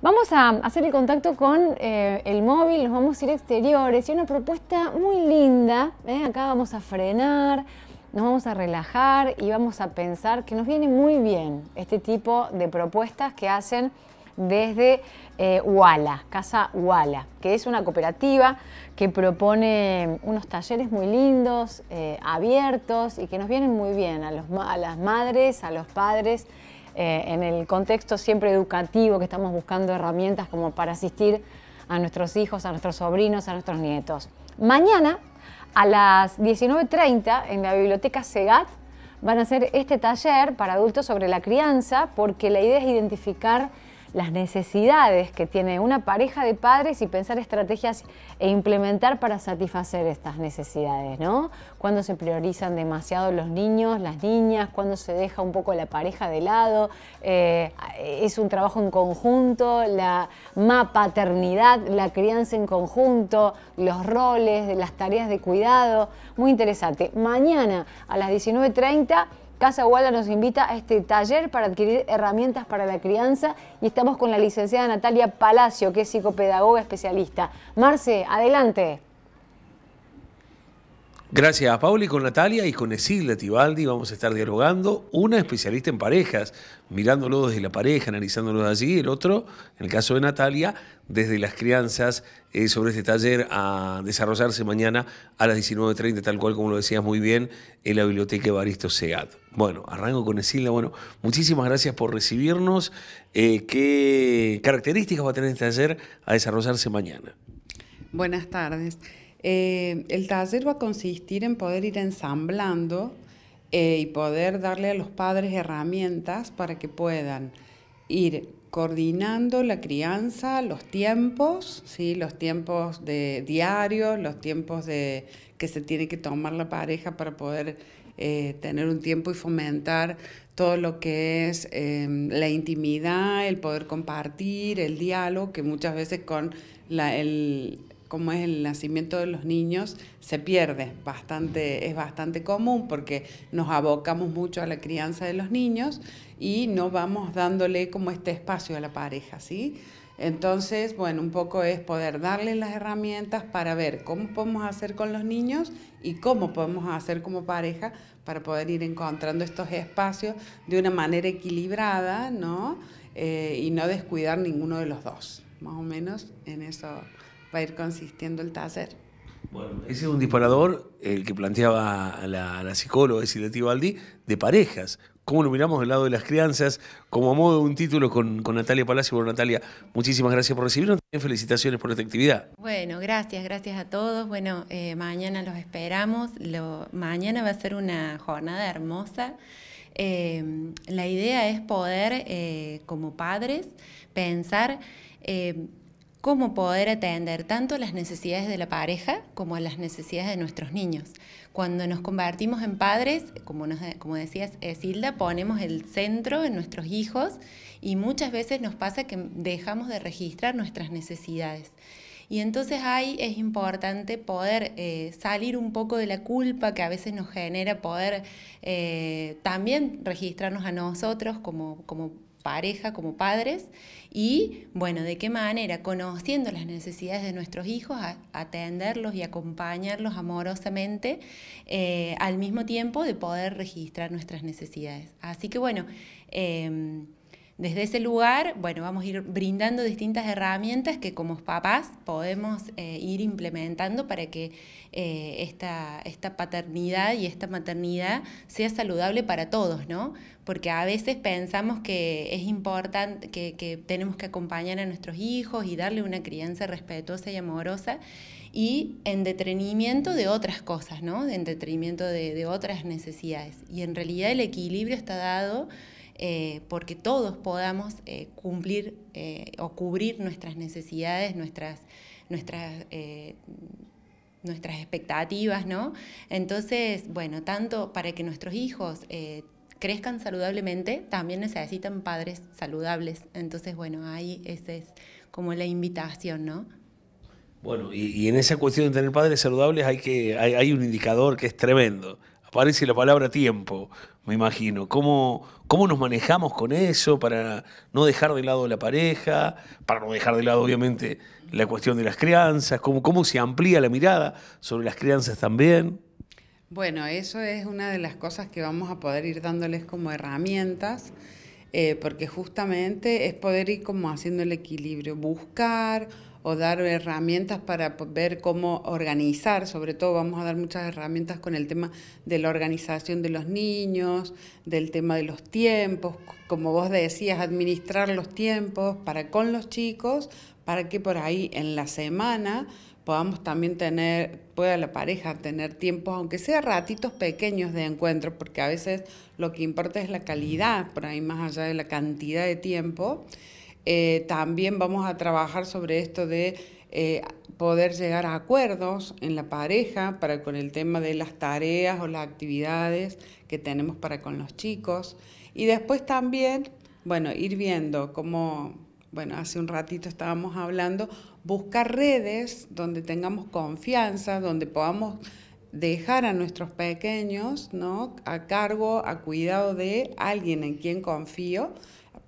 Vamos a hacer el contacto con eh, el móvil, nos vamos a ir exteriores y una propuesta muy linda. ¿eh? Acá vamos a frenar, nos vamos a relajar y vamos a pensar que nos viene muy bien este tipo de propuestas que hacen desde eh, Casa Wala, que es una cooperativa que propone unos talleres muy lindos, eh, abiertos y que nos vienen muy bien a, a las madres, a los padres eh, en el contexto siempre educativo que estamos buscando herramientas como para asistir a nuestros hijos, a nuestros sobrinos, a nuestros nietos. Mañana a las 19.30 en la biblioteca SEGAT van a hacer este taller para adultos sobre la crianza porque la idea es identificar las necesidades que tiene una pareja de padres y pensar estrategias e implementar para satisfacer estas necesidades, ¿no? Cuando se priorizan demasiado los niños, las niñas, cuando se deja un poco la pareja de lado, eh, es un trabajo en conjunto, la paternidad, la crianza en conjunto, los roles, las tareas de cuidado, muy interesante. Mañana a las 19.30 Casa Guala nos invita a este taller para adquirir herramientas para la crianza y estamos con la licenciada Natalia Palacio, que es psicopedagoga especialista. Marce, adelante. Gracias a Pauli con Natalia y con Esilda Tibaldi vamos a estar dialogando, una especialista en parejas, mirándolo desde la pareja, analizándolo de allí, el otro, en el caso de Natalia, desde las crianzas eh, sobre este taller a desarrollarse mañana a las 19.30, tal cual como lo decías muy bien, en la biblioteca Evaristo Seat. Bueno, arranco con Esilda. Bueno, muchísimas gracias por recibirnos. Eh, ¿Qué características va a tener este taller a desarrollarse mañana? Buenas tardes. Eh, el taller va a consistir en poder ir ensamblando eh, y poder darle a los padres herramientas para que puedan ir coordinando la crianza, los tiempos, ¿sí? los tiempos de diarios, los tiempos de que se tiene que tomar la pareja para poder eh, tener un tiempo y fomentar todo lo que es em, la intimidad, el poder compartir, el diálogo, que muchas veces con la, el, como es el nacimiento de los niños, se pierde. Bastante, es bastante común porque nos abocamos mucho a la crianza de los niños y no vamos dándole como este espacio a la pareja, ¿sí? Entonces, bueno, un poco es poder darle las herramientas para ver cómo podemos hacer con los niños y cómo podemos hacer como pareja para poder ir encontrando estos espacios de una manera equilibrada, ¿no? Eh, y no descuidar ninguno de los dos, más o menos en eso va a ir consistiendo el taller. Bueno, ese es un disparador, el que planteaba la, psicóloga Silati Baldi, de parejas. ¿Cómo lo miramos del lado de las crianzas? Como a modo de un título con, Natalia Palacio. Bueno, Natalia, muchísimas gracias por recibirnos. También felicitaciones por esta actividad. Bueno, gracias, gracias a todos. Bueno, eh, mañana los esperamos. mañana va a ser una jornada hermosa. Eh, la idea es poder, eh, como padres, pensar cómo poder atender tanto las necesidades de la pareja como las necesidades de nuestros niños. Cuando nos convertimos en padres, como, decía como decías Silda, ponemos el centro en nuestros hijos y muchas veces nos pasa que dejamos de registrar nuestras necesidades. Y entonces ahí es importante poder eh, salir un poco de la culpa que a veces nos genera, poder eh, también registrarnos a nosotros como, como pareja, como padres, y bueno, de qué manera, conociendo las necesidades de nuestros hijos, atenderlos y acompañarlos amorosamente, eh, al mismo tiempo de poder registrar nuestras necesidades. Así que bueno, em, desde ese lugar, bueno, vamos a ir brindando distintas herramientas que como papás podemos eh, ir implementando para que eh, esta, esta paternidad y esta maternidad sea saludable para todos, ¿no? Porque a veces pensamos que es importante, que, tenemos que acompañar a nuestros hijos y darle una crianza respetuosa y amorosa y en detenimiento de otras cosas, ¿no? En detenimiento de, de otras necesidades. Y en realidad el equilibrio está dado eh, porque todos podamos eh, cumplir eh, o cubrir nuestras necesidades, nuestras, nuestras, expectativas, ¿no? Entonces, bueno, tanto para que nuestros hijos crezcan saludablemente, también necesitan padres saludables. Entonces, bueno, ahí esa es como la invitación, ¿no? Bueno, y, en esa cuestión de tener padres saludables hay, que, hay un indicador que es tremendo aparece la palabra tiempo, me imagino. ¿Cómo, ¿Cómo nos manejamos con eso para no dejar de lado la pareja, para no dejar de lado obviamente la cuestión de las crianzas? ¿Cómo, cómo se amplía la mirada sobre las crianzas también? Bueno, eso es una de las cosas que vamos a poder ir dándoles como herramientas. Eh, porque justamente es poder ir como haciendo el equilibrio, buscar o dar herramientas para ver cómo organizar, sobre todo vamos a dar muchas herramientas con el tema de la organización de los niños, del tema de los tiempos, como vos decías, administrar los tiempos para con los chicos, para que por ahí en la semana podamos también tener, pueda la pareja tener tiempos, aunque sea ratitos pequeños de encuentro, porque a veces lo que importa es la calidad, por ahí más allá de la cantidad de tiempo. Eh, también vamos a trabajar sobre esto de eh, poder llegar a acuerdos en la pareja para con el tema de las tareas o las actividades que tenemos para con los chicos. Y después también, bueno, ir viendo cómo, bueno, hace un ratito estábamos hablando, buscar redes donde tengamos confianza, donde podamos dejar a nuestros pequeños, ¿no? A cargo, a cuidado de alguien en quien confío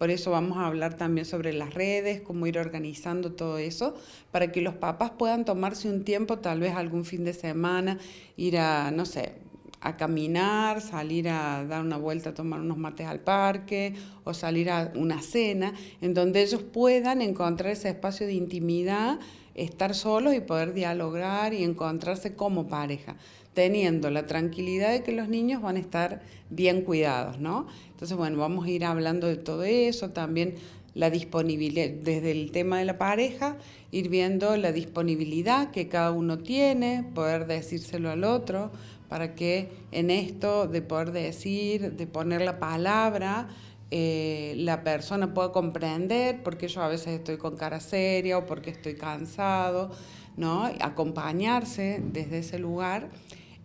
por eso vamos a hablar también sobre las redes, cómo ir organizando todo eso, para que los papás puedan tomarse un tiempo, tal vez algún fin de semana, ir a, no sé, a caminar, salir a dar una vuelta, tomar unos mates al parque o salir a una cena, en donde ellos puedan encontrar ese espacio de intimidad estar solos y poder dialogar y encontrarse como pareja, teniendo la tranquilidad de que los niños van a estar bien cuidados, ¿no? Entonces, bueno, vamos a ir hablando de todo eso, también la disponibilidad, desde el tema de la pareja, ir viendo la disponibilidad que cada uno tiene, poder decírselo al otro, para que en esto de poder decir, de poner la palabra, eh, la persona pueda comprender por qué yo a veces estoy con cara seria o por qué estoy cansado, ¿no? Acompañarse desde ese lugar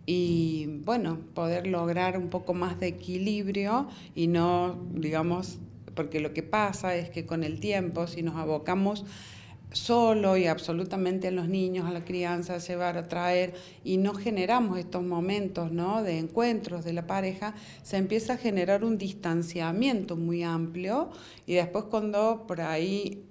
y, bueno, poder lograr un poco más de equilibrio y no, digamos, porque lo que pasa es que con el tiempo, si nos abocamos solo y absolutamente a los niños, a la crianza, a llevar, a traer, y no generamos estos momentos ¿no? de encuentros de la pareja, se empieza a generar un distanciamiento muy amplio y después cuando por ahí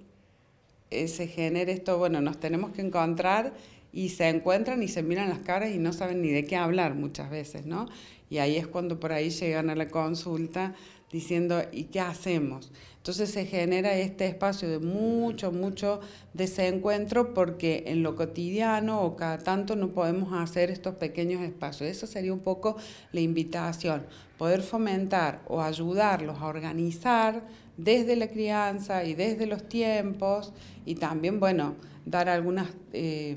eh, se genera esto, bueno, nos tenemos que encontrar y se encuentran y se miran las caras y no saben ni de qué hablar muchas veces, ¿no? Y ahí es cuando por ahí llegan a la consulta diciendo, ¿y qué hacemos? Entonces se genera este espacio de mucho, mucho desencuentro porque en lo cotidiano o cada tanto no podemos hacer estos pequeños espacios. Esa sería un poco la invitación, poder fomentar o ayudarlos a organizar desde la crianza y desde los tiempos y también, bueno, dar algunas... Eh,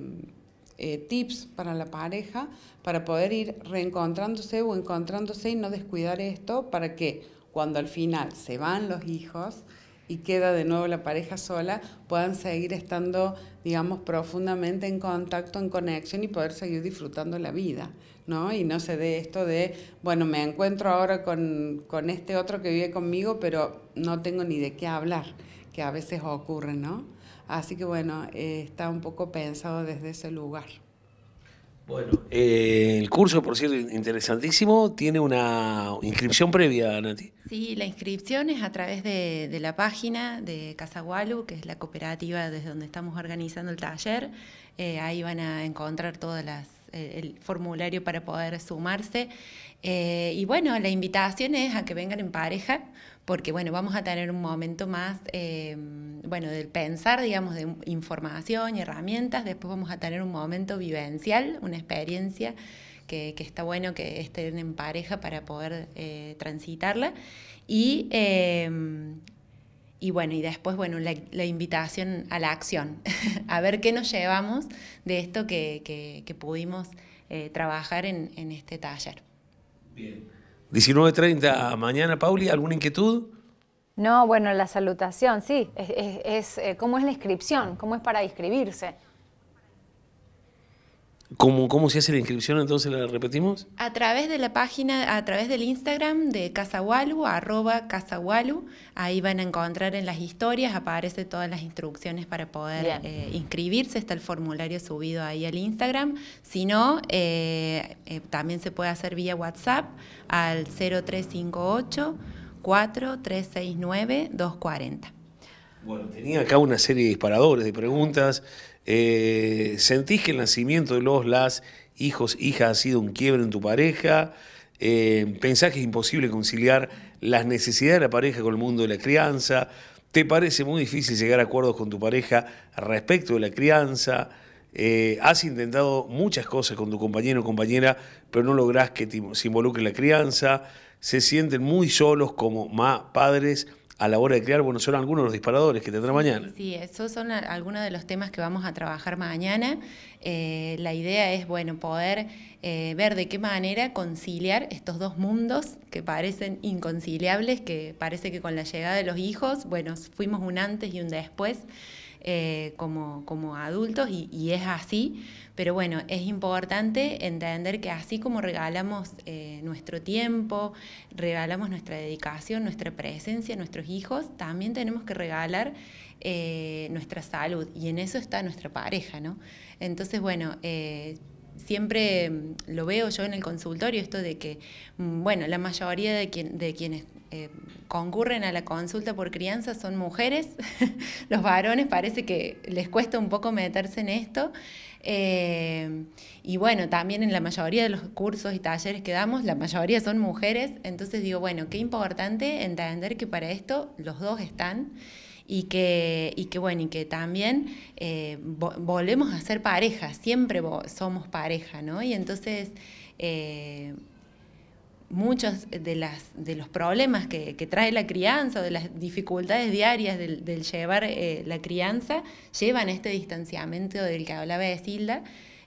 eh, tips para la pareja para poder ir reencontrándose o encontrándose y no descuidar esto para que cuando al final se van los hijos y queda de nuevo la pareja sola, puedan seguir estando, digamos, profundamente en contacto, en conexión y poder seguir disfrutando la vida, ¿no? Y no se dé esto de, bueno, me encuentro ahora con, este otro que vive conmigo, pero no tengo ni de qué hablar, que a veces ocurre, ¿no? Así que bueno, eh, está un poco pensado desde ese lugar. Bueno, eh, el curso, por cierto, interesantísimo, tiene una inscripción previa, Nati. Sí, la inscripción es a través de, la página de Casa Casagualu, que es la cooperativa desde donde estamos organizando el taller. Eh, ahí van a encontrar todas las eh, el formulario para poder sumarse. y bueno, la invitación es a que vengan en pareja porque bueno, vamos a tener un momento más, eh, bueno, del pensar, digamos, de información y herramientas, después vamos a tener un momento vivencial, una experiencia que, está bueno que estén en pareja para poder eh, transitarla. Em, y bueno, y después, bueno, la, invitación a la acción, a ver qué nos llevamos de esto que, pudimos eh, trabajar en, en, este taller. Bien. 19.30 mañana, Pauli, ¿alguna inquietud? No, bueno, la salutación, sí. Eh, ¿Cómo es la inscripción? ¿Cómo es para inscribirse? ¿Cómo, se hace la inscripción entonces? ¿La repetimos? A través de la página, a través del Instagram de Casagualu, arroba Casagualu. Ahí van a encontrar en las historias, aparece todas las instrucciones para poder eh, inscribirse. Está el formulario subido ahí al Instagram. Si no, eh, eh, también se puede hacer vía WhatsApp al 0358 4369 240. Bueno, tenía acá una serie de disparadores de preguntas. Eh, ¿Sentís que el nacimiento de los, las hijos, hijas ha sido un quiebre en tu pareja? Eh, ¿Pensás que es imposible conciliar las necesidades de la pareja con el mundo de la crianza? ¿Te parece muy difícil llegar a acuerdos con tu pareja respecto de la crianza? Eh, has intentado muchas cosas con tu compañero o compañera, pero no lográs que se involucre la crianza. Se sienten muy solos como padres a la hora de crear, bueno, son algunos de los disparadores que tendrá mañana. Sí, esos son algunos de los temas que vamos a trabajar mañana. Eh, la idea es, bueno, poder eh, ver de qué manera conciliar estos dos mundos que parecen inconciliables, que parece que con la llegada de los hijos, bueno, fuimos un antes y un después. Eh, como, como, adultos y, y, es así, pero bueno, es importante entender que así como regalamos eh, nuestro tiempo, regalamos nuestra dedicación, nuestra presencia, nuestros hijos, también tenemos que regalar nuestra salud y en eso está nuestra pareja, ¿no? Entonces, bueno, siempre mm, lo veo yo en el consultorio, esto de que, mm, bueno, la mayoría de, de quienes eh, concurren a la consulta por crianza son mujeres, los varones parece que les cuesta un poco meterse en esto. Eh, y bueno, también en la mayoría de los cursos y talleres que damos, la mayoría son mujeres, entonces digo, bueno, qué importante entender que para esto los dos están y que, y que bueno, y que también eh, volvemos a ser pareja, siempre somos pareja, ¿no? Y entonces eh, muchos de, las, de los problemas que, trae la crianza, o de las dificultades diarias del, llevar eh, la crianza, llevan este distanciamiento del que hablaba de De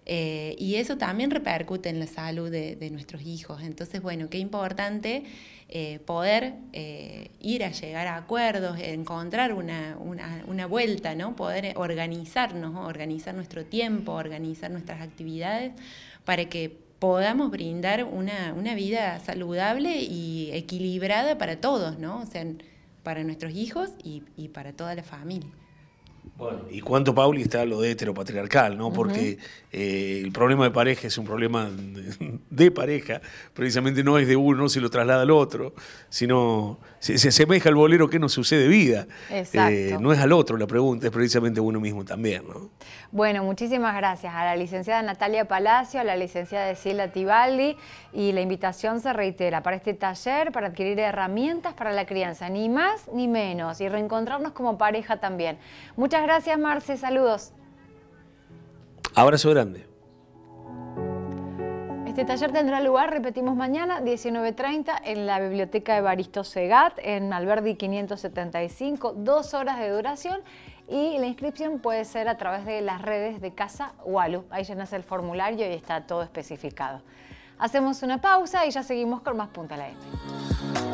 eh, y eso también repercute en la salud de, nuestros hijos. Entonces, bueno, qué importante eh, poder eh, ir a llegar a acuerdos, encontrar una, vuelta, Poder organizarnos, organizar nuestro tiempo, organizar nuestras actividades para que podamos brindar una, vida saludable y equilibrada para todos, ¿no? O sea, para nuestros hijos y para toda la familia. Bueno. Y cuánto, Pauli, está lo de heteropatriarcal, ¿no? Porque eh, el problema de pareja es un problema de pareja, precisamente no es de uno, si lo traslada al otro, sino se, se asemeja al bolero que no sucede vida. Exacto. Eh, no es al otro la pregunta, es precisamente uno mismo también, ¿no? Bueno, muchísimas gracias a la licenciada Natalia Palacio, a la licenciada Silvia Tibaldi, y la invitación se reitera para este taller, para adquirir herramientas para la crianza, ni más ni menos, y reencontrarnos como pareja también. Muchas gracias, Marce. Saludos. Abrazo grande. Este taller tendrá lugar, repetimos mañana, 19.30 en la Biblioteca de Baristo Segat, en Alberdi 575, dos horas de duración y la inscripción puede ser a través de las redes de Casa Walu. Ahí llenas el formulario y está todo especificado. Hacemos una pausa y ya seguimos con más Punta la M. Este.